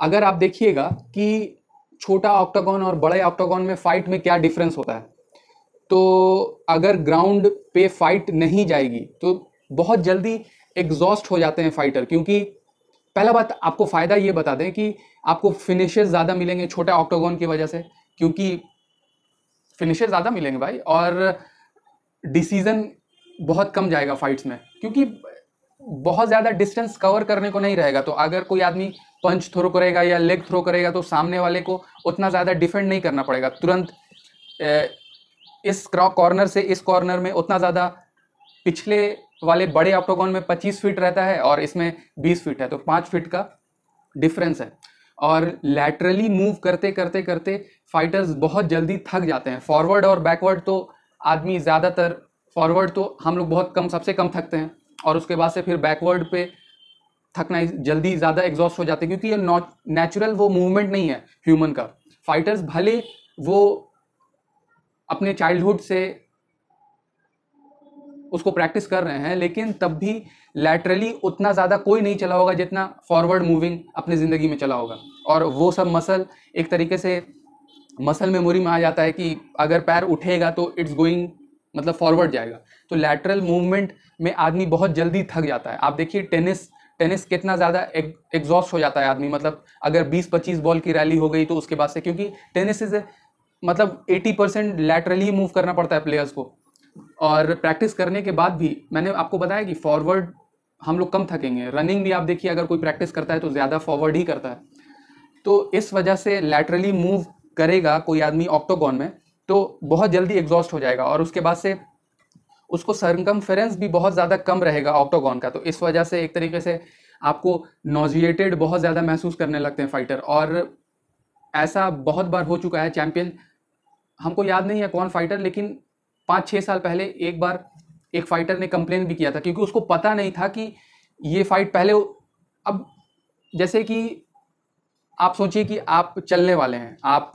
अगर आप देखिएगा कि छोटा ऑक्टागॉन और बड़े ऑक्टागॉन में फाइट में क्या डिफरेंस होता है तो अगर ग्राउंड पे फाइट नहीं जाएगी तो बहुत जल्दी एग्जॉस्ट हो जाते हैं फाइटर क्योंकि पहला बात आपको फ़ायदा ये बता दें कि आपको फिनिशेस ज़्यादा मिलेंगे छोटे ऑक्टोगोन की वजह से क्योंकि फिनिशेस ज़्यादा मिलेंगे भाई और डिसीज़न बहुत कम जाएगा फाइट्स में क्योंकि बहुत ज़्यादा डिस्टेंस कवर करने को नहीं रहेगा तो अगर कोई आदमी पंच थ्रो करेगा या लेग थ्रो करेगा तो सामने वाले को उतना ज़्यादा डिफेंड नहीं करना पड़ेगा तुरंत इस कॉर्नर से इस कॉर्नर में उतना ज़्यादा पिछले वाले बड़े ऑप्टोकॉन में 25 फीट रहता है और इसमें 20 फीट है तो 5 फीट का डिफरेंस है और लैटरली मूव करते करते करते फाइटर्स बहुत जल्दी थक जाते हैं फॉरवर्ड और बैकवर्ड तो आदमी ज़्यादातर फॉरवर्ड तो हम लोग बहुत कम सबसे कम थकते हैं और उसके बाद से फिर बैकवर्ड पे थकना जल्दी ज़्यादा एग्जॉस्ट हो जाते हैं क्योंकि ये नेचुरल वो मूवमेंट नहीं है ह्यूमन का फाइटर्स भले वो अपने चाइल्डहुड से उसको प्रैक्टिस कर रहे हैं लेकिन तब भी लैटरली उतना ज़्यादा कोई नहीं चला होगा जितना फॉरवर्ड मूविंग अपनी ज़िंदगी में चला होगा और वो सब मसल एक तरीके से मसल मेमोरी में आ जाता है कि अगर पैर उठेगा तो इट्स गोइंग मतलब फॉरवर्ड जाएगा तो लैटरल मूवमेंट में आदमी बहुत जल्दी थक जाता है आप देखिए टेनिस टेनिस कितना ज़्यादा एक, एग्जॉस्ट हो जाता है आदमी मतलब अगर 20-25 बॉल की रैली हो गई तो उसके बाद से क्योंकि टेनिस इज मतलब 80 परसेंट लैटरली मूव करना पड़ता है प्लेयर्स को और प्रैक्टिस करने के बाद भी मैंने आपको बताया कि फॉरवर्ड हम लोग कम थकेंगे रनिंग भी आप देखिए अगर कोई प्रैक्टिस करता है तो ज़्यादा फॉरवर्ड ही करता है तो इस वजह से लैटरली मूव करेगा कोई आदमी ऑक्टोगॉन में तो बहुत जल्दी एग्जॉस्ट हो जाएगा और उसके बाद से उसको सरकम भी बहुत ज़्यादा कम रहेगा ऑक्टोगॉन का तो इस वजह से एक तरीके से आपको नोजिएटेड बहुत ज़्यादा महसूस करने लगते हैं फाइटर और ऐसा बहुत बार हो चुका है चैंपियन हमको याद नहीं है कौन फाइटर लेकिन पाँच छः साल पहले एक बार एक फाइटर ने कंप्लेन भी किया था क्योंकि उसको पता नहीं था कि ये फाइट पहले अब जैसे कि आप सोचिए कि आप चलने वाले हैं आप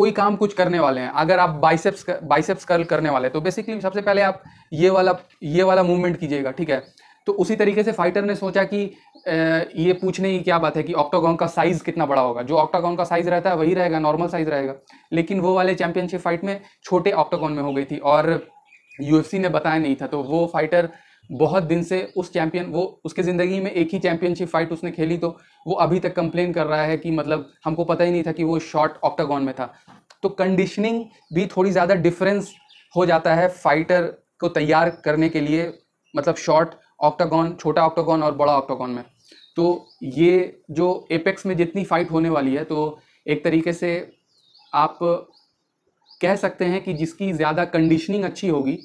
कोई काम कुछ करने वाले हैं अगर आप बाइसेप्स कर, बाइसेप्स कर्ल करने वाले हैं तो बेसिकली सबसे पहले आप ये वाला ये वाला मूवमेंट कीजिएगा ठीक है तो उसी तरीके से फाइटर ने सोचा कि ये पूछने की क्या बात है कि ऑक्टागॉन का साइज कितना बड़ा होगा जो ऑक्टागॉन का साइज रहता है वही रहेगा नॉर्मल साइज रहेगा लेकिन वो वाले चैंपियनशिप फाइट में छोटे ऑक्टागॉन में हो गई थी और यूएफसी ने बताया नहीं था तो वो फाइटर बहुत दिन से उस चैंपियन वो उसके ज़िंदगी में एक ही चैंपियनशिप फाइट उसने खेली तो वो अभी तक कंप्लेन कर रहा है कि मतलब हमको पता ही नहीं था कि वो शॉर्ट ऑक्टागॉन में था तो कंडीशनिंग भी थोड़ी ज़्यादा डिफरेंस हो जाता है फाइटर को तैयार करने के लिए मतलब शॉर्ट ऑक्टागॉन छोटा ऑक्टागॉन और बड़ा ऑक्टागॉन में तो ये जो एपेक्स में जितनी फाइट होने वाली है तो एक तरीके से आप कह सकते हैं कि जिसकी ज़्यादा कंडीशनिंग अच्छी होगी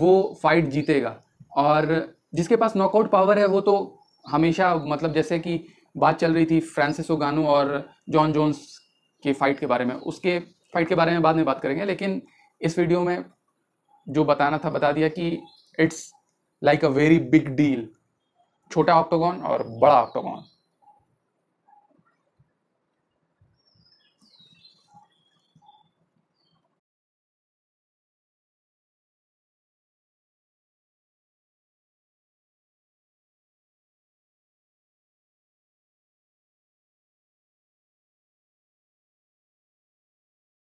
वो फाइट जीतेगा और जिसके पास नॉकआउट पावर है वो तो हमेशा मतलब जैसे कि बात चल रही थी फ्रांसिस ओगानो और जॉन जोन्स के फाइट के बारे में उसके फाइट के बारे में बाद में बात करेंगे लेकिन इस वीडियो में जो बताना था बता दिया कि it's like a very big deal छोटा ऑक्टोगॉन और बड़ा ऑक्टोगॉन